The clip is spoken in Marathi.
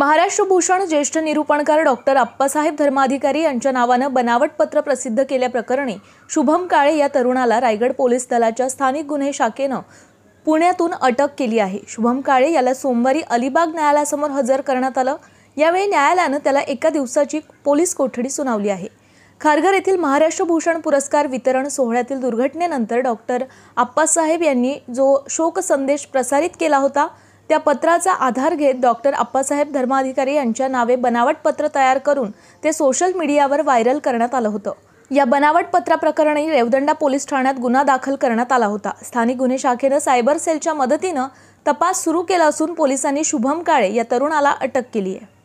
महाराष्ट्र भूषण ज्येष्ठ निरूपणकार डॉक्टर आप्पासाहेब धर्माधिकारी यांच्या नावानं बनावट पत्र प्रसिद्ध केल्याप्रकरणी शुभम काळे या तरुणाला रायगड पोलीस दलाच्या स्थानिक गुन्हे शाखेनं पुण्यातून अटक केली आहे शुभम काळे याला सोमवारी अलिबाग न्यायालयासमोर हजर करण्यात आलं यावेळी न्यायालयानं त्याला एका दिवसाची पोलीस कोठडी सुनावली आहे खारघर येथील महाराष्ट्र भूषण पुरस्कार वितरण सोहळ्यातील दुर्घटनेनंतर डॉक्टर आप्पासाहेब यांनी जो शोक संदेश प्रसारित केला होता त्या पत्राचा आधार घेत डॉक्टर आप्पासाहेब धर्माधिकारी यांच्या नावे बनावट पत्र तयार करून ते सोशल मीडियावर व्हायरल करण्यात आलं होतं या बनावट पत्राप्रकरणी रेवदंडा पोलीस ठाण्यात गुन्हा दाखल करण्यात आला होता स्थानिक गुन्हे शाखेनं सायबर सेलच्या मदतीनं तपास सुरू केला असून पोलिसांनी शुभम काळे या तरुणाला अटक केली आहे